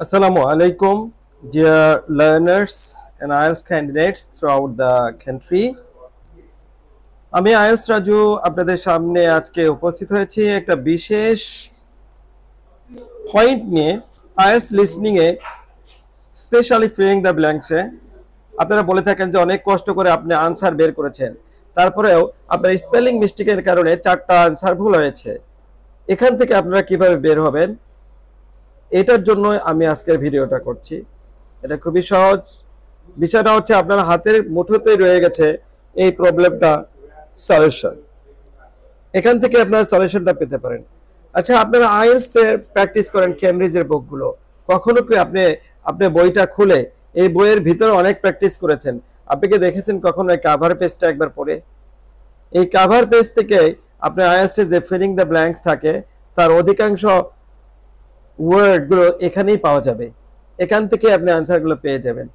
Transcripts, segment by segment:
Assalamu alaikum, dear learners and IELTS candidates throughout the country. আমি IELTS Raju আপনাদের সামনে আজকে উপস্থিত হয়েছি একটা বিশেষ পয়েন্ট নিয়ে আয়েলস লিসনিংয়ে স্পেশালি ফিলিং দ্য ব্ল্যাঙ্কসে আপনারা বলে থাকেন যে অনেক কষ্ট করে আপনি আনসার বের করেছেন তারপরেও আপনার স্পেলিং মিস্টেকের কারণে চারটা আনসার ভুল হয়েছে এখান থেকে আপনারা কিভাবে বের হবেন এটার জন্য আমি আজকের ভিডিওটা করছি এটা খুবই সহজ বিষয়টা হচ্ছে আপনার হাতের মুঠোতেই রয়ে গেছে এই প্রবলেমটা সলিউশন এখান থেকে আপনার সলিউশনটা পেতে পারেন আচ্ছা আপনারা আইএলস এর প্র্যাকটিস করেন ক্যামব্রিজের বুকগুলো কখনো কি আপনি আপনি বইটা খুলে এই বইয়ের ভিতরে অনেক প্র্যাকটিস করেছেন আপনি কি দেখেছেন কখনো এই কাভার পেজটা একবার পড়ে এই কাভার পেজ থেকে আপনার আইএলস এর যে ফিলিং দ্য ব্ল্যাঙ্কস থাকে তার অধিকাংশ ওয়ার্ডগুলো এখানেই পাওয়া যাবে এখান থেকে আপনি আনসারগুলো পেয়ে যাবেন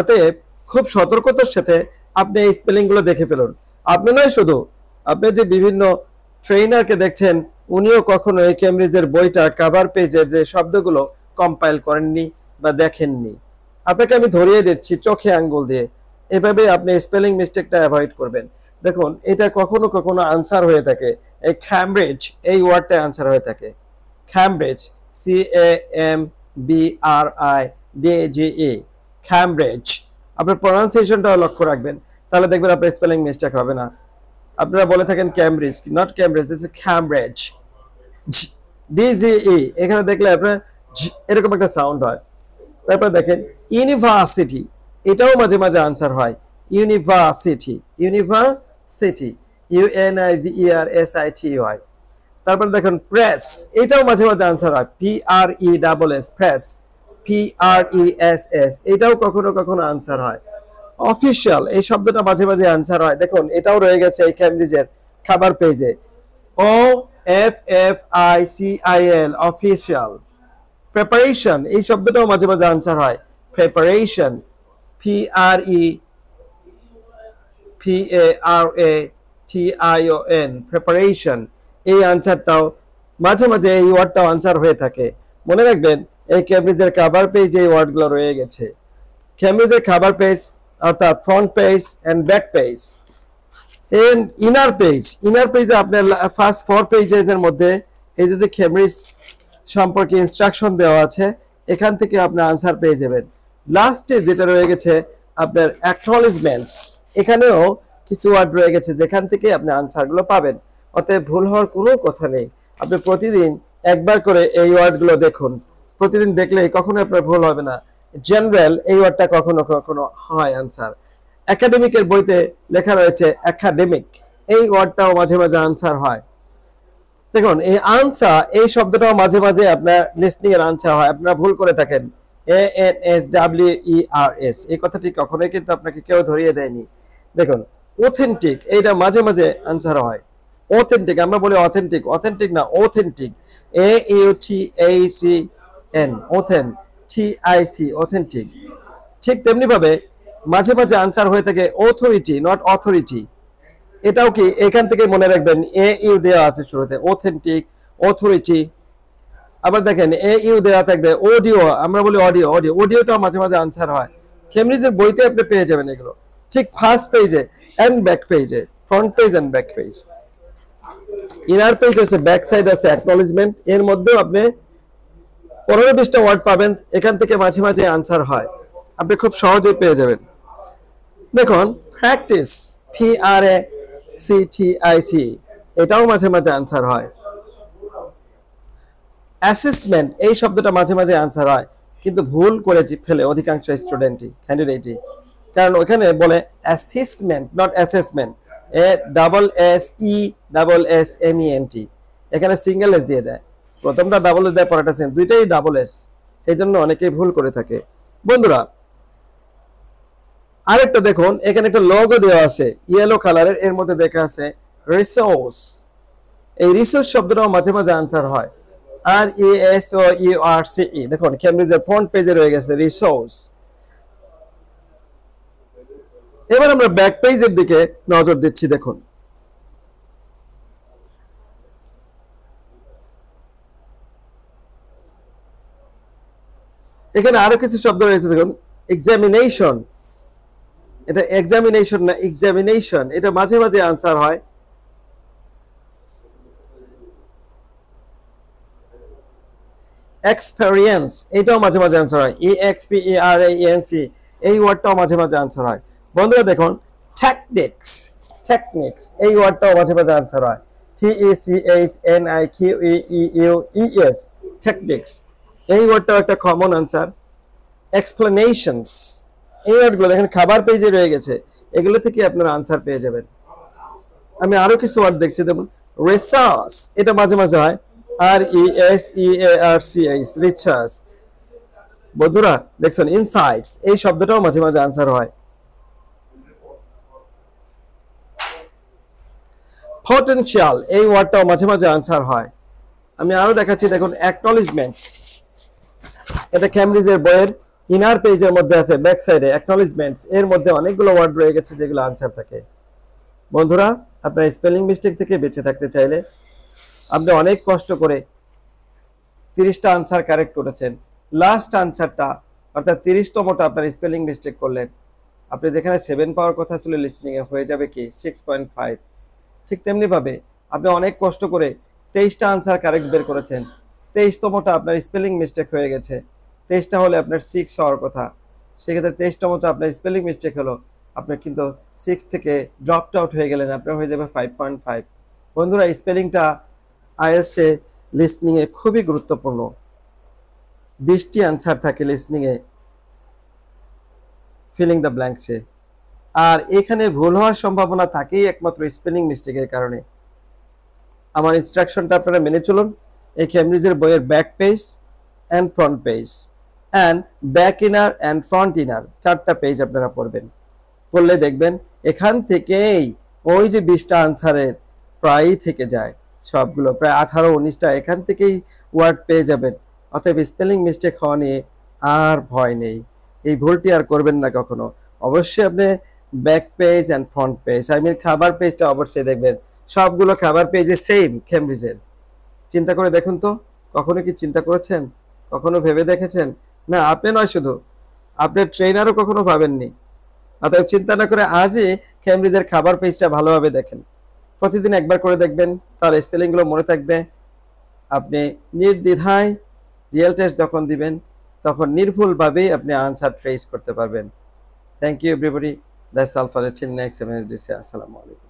অতএব খুব সতর্কতার সাথে আপনি এই স্পেলিংগুলো দেখে ফেলুন আপনি নয় শুধু আপনি যে বিভিন্ন ট্রেনারকে দেখছেন উনিও কখনো এই ক্যামব্রিজের বইটা কাভার পেজের যে শব্দগুলো কম্পাইল করেননি বা দেখেননি আপনাকে আমি ধরিয়ে দিচ্ছি চোখে আঙ্গুল দিয়ে এভাবে আপনি স্পেলিং মিস্টেকটা অ্যাভয়েড করবেন দেখুন এটা কখনো কখনো আনসার হয়ে থাকে এই খ্যামব্রিজ এই ওয়ার্ডটা আনসার হয়ে থাকে Cambridge C A M B R I D G E Cambridge আপনার প্রনাউন্সিয়েশনটাও লক্ষ্য রাখবেন তাহলে দেখবেন আপনার স্পেলিং মিস্টেক হবে না আপনারা বলে থাকেন Cambridge not Cambridge this is G E এখানে দেখলে আপনার এরকম একটা সাউন্ড হয় তারপর দেখেন ইউনিভার্সিটি এটাও মাঝে মাঝে আনসার হয় university university U N I V R S I T Y তারপরে দেখেন প্রেস এটাও মাঝে মাঝে আনসার হয় P R E double S press P R E S S এটাও কখনো কখনো আনসার হয় অফিসিয়াল এই শব্দটা মাঝে মাঝে আনসার হয় দেখুন এটাও রয়ে গেছে এই ক্যামব্রিজের খাবার পেজে O F F I C I L official preparation এই শব্দটাও মাঝে মাঝে আনসার হয় preparation P R E P A R A T I O N preparation এই আনসারটাও মাঝে মাঝে এই ওয়ার্ডটাও আনসার হয়ে থাকে মনে রাখবেন এই ক্যামব্রিজের কাভার পেজ এই ওয়ার্ডগুলো রয়ে গেছে ক্যামব্রিজের খাবার পেজ অর্থাৎ front page and back page and inner page inner পেজে আপনার ফার্স্ট ফোর পেজেজের মধ্যে এই যে ক্যামব্রিজ সম্পর্কে ইনস্ট্রাকশন দেওয়া আছে এখান থেকে আপনার আনসার পেয়ে যাবেন লাস্টে যেটা রয়ে গেছে আপনার অ্যাকনোলেজমেন্টস এখানেও কিছু ওয়ার্ড রয়ে গেছে যেখান থেকে আপনি আনসারগুলো পাবেন অতএব ভুল হওয়ার কোনো কথা নেই আপনি প্রতিদিন একবার করে এই ওয়ার্ডগুলো দেখুন প্রতিদিন দেখলে কখনো আপনার ভুল হবে না জেনারেল এই ওয়ার্ডটা কখনো কখনো হয় আনসার একাডেমিকের বইতে লেখা রয়েছে একাডেমিক এই ওয়ার্ডটাও মাঝে মাঝে আনসার হয় দেখুন এই আনসার এই শব্দটাও মাঝে মাঝে আপনার লিসনিং এর আনসার হয় আপনারা ভুল করে থাকেন A N S W E R S এই কথাটি কখনোই কিন্তু আপনাকে কেউ ধরিয়ে দেয়নি দেখুন অথেন্টিক এইটা মাঝে মাঝে আনসার হয় অথেন্টিক আমরা বলি অথেন্টিক অথেন্টিক না authentic A U T A C N অথেন টি আই সি অথেন্টিক ঠিক তেমনিভাবে মাঝে মাঝে আনসার হয়ে থাকে অথরিটি নট অথরিটি এটাও কি এখান থেকে মনে রাখবেন এ ইউ দেওয়া আছে শুরুতে অথেন্টিক অথরিটি আবার দেখেন এ ইউ দেওয়া থাকবে অডিও আমরা বলি অডিও অডিও অডিওটাও মাঝে মাঝে আনসার হয় কেমব্রিজের বইতে আপনি পেয়ে যাবেন এগুলো ঠিক ফার্স্ট পেজে অ্যান্ড ব্যাক পেজে front page and back page inner page আছে ব্যাক সাইড আছে অ্যাকনোলেজমেন্ট এর মধ্যেও আপনি পনেরো বিশটা ওয়ার্ড পাবেন এখান থেকে মাঝে মাঝে আনসার হয় আপনি খুব সহজে পেয়ে যাবেন দেখুন practice P R A C T I C এটাও মাঝে মাঝে আনসার হয় অ্যাসেসমেন্ট এই শব্দটা মাঝে মাঝে আনসার হয় কিন্তু ভুল করে ফেলে অধিকাংশ স্টুডেন্টই ক্যান্ডিডেটই কারণ ওখানে বলে assessment not assessment A double S E double S M E N T এখানে সিঙ্গেল এস দিয়ে দেয় প্রথমটা ডাবল এস দেয় পরেটা সেম দুইটাই ডাবল এস এই জন্য অনেকেই ভুল করে থাকে বন্ধুরা আরেকটা দেখুন এখানে একটা লগও দেওয়া আছে ইয়েলো কালারের এর মধ্যে দেখা আছে রিসোর্স এই রিসোর্স শব্দটাও মাঝে মাঝে আনসার হয় R E S O U R C E দেখুন ক্যামব্রিজের ফ্রন্ট পেজে রয়ে গেছে রিসোর্স এবার আমরা ব্যাক পেজের দিকে নজর দিচ্ছি দেখুন এখানে আরো কিছু শব্দ রয়েছে দেখুন এক্সামিনেশন এটা এক্সামিনেশন না এক্সামিনেশন এটা মাঝে মাঝে আনসার হয় এক্সপেরিয়েন্স এটাও মাঝে মাঝে আনসার হয় A X P A R A N C এই ওয়ার্ডটাও মাঝে মাঝে আনসার হয় বন্ধুরা দেখুন টেকনিক্স টেকনিক্স এই ওয়ার্ডটাও মাঝে মাঝে আনসার হয় T E C H N I Q U E S এস ট্যাকটিক্স এই ওয়ার্ডটাও একটা কমন আনসার এক্সপ্লেনেশনস এই ওয়ার্ডগুলো দেখেন খাবার পেজে রয়ে গেছে এগুলো থেকে আপনারা আনসার পেয়ে যাবেন আমি আরো কিছু ওয়ার্ড দেখছি দেখুন রেসার্স এটা মাঝে মাঝে হয় R E S E A R C H research বন্ধুরা দেখছেন ইনসাইটস এই শব্দটাও মাঝে মাঝে আনসার হয় পোটেনশিয়াল এই ওয়ার্ডটাও মাঝে মাঝে আনসার হয় আমি আরো দেখাচ্ছি দেখুন অ্যাকনলেজমেন্টস এটা ক্যামব্রিজের বইয়ের ইনার পেজের মধ্যে আছে ব্যাক সাইডে অ্যাকনলেজমেন্টস এর মধ্যে অনেকগুলো ওয়ার্ড রয়ে গেছে যেগুলো আনসার থাকে বন্ধুরা আপনার স্পেলিং মিস্টেক থেকে বেঁচে থাকতে চাইলে আপনি অনেক কষ্ট করে তিরিশটা আনসার কারেক্ট করেছেন লাস্ট আনসারটা অর্থাৎ তিরিশতমটা আপনার স্পেলিং মিস্টেক করলেন আপনি যেখানে সেভেন পাওয়ার কথা ছিল লিসনিংয়ে হয়ে যাবে কি সিক্স পয়েন্ট ফাইভ ঠিক তেমনিভাবে আপনি অনেক কষ্ট করে তেইশটা আনসার কারেক্ট বের করেছেন তেইশতমটা আপনার স্পেলিং মিস্টেক হয়ে গেছে তেইশটা হলে আপনার সিক্স হওয়ার কথা সেক্ষেত্রে তেইশতমটা আপনার স্পেলিং মিস্টেক হলো আপনার কিন্তু সিক্স থেকে ড্রপড আউট হয়ে গেলেন আপনার হয়ে যাবে ফাইভ পয়েন্ট ফাইভ বন্ধুরা স্পেলিংটা আইএলসে লিসনিংয়ে খুবই গুরুত্বপূর্ণ বিশটি আনসার থাকে লিসনিংয়ে ফিলিং দ্য ব্ল্যাঙ্কসে আর এখানে ভুল হওয়ার সম্ভাবনা থাকেই একমাত্র স্পেলিং মিস্টেকের কারণে আমার ইনস্ট্রাকশনটা আপনারা মেনে চলুন এই ক্যামব্রিজের বইয়ের back page and front page and back inner and front inner চারটা পেজ আপনারা পড়বেন পড়লে দেখবেন এখান থেকেই ওই যে বিশটা আনসারের প্রায়ই থেকে যায় সবগুলো প্রায় আঠারো উনিশটা এখান থেকেই ওয়ার্ড পেয়ে যাবেন অতএব স্পেলিং মিস্টেক হওয়া নিয়ে আর ভয় নেই এই ভুলটি আর করবেন না কখনো অবশ্যই আপনি back page and front page I mean cover পেজটা অবশ্যই দেখবেন সবগুলো খাবার পেজে সেম ক্যামব্রিজের চিন্তা করে দেখুন তো কখনো কি চিন্তা করেছেন কখনো ভেবে দেখেছেন না আপনি নয় শুধু আপনার ট্রেনারও কখনো ভাবেননি অতএব চিন্তা না করে আজই ক্যামব্রিজের খাবার পেজটা ভালোভাবে দেখেন প্রতিদিন একবার করে দেখবেন তার স্পেলিংগুলো মনে থাকবে আপনি নির্দ্বিধায় রিয়েল টেস্ট যখন দিবেন তখন নির্ভুলভাবেই আপনি আনসার ট্রেস করতে পারবেন থ্যাংক ইউ এভরিবডি দ্য সালফারেটিভ নেক্সট এম এস ডিসি আসসালামু আলাইকুম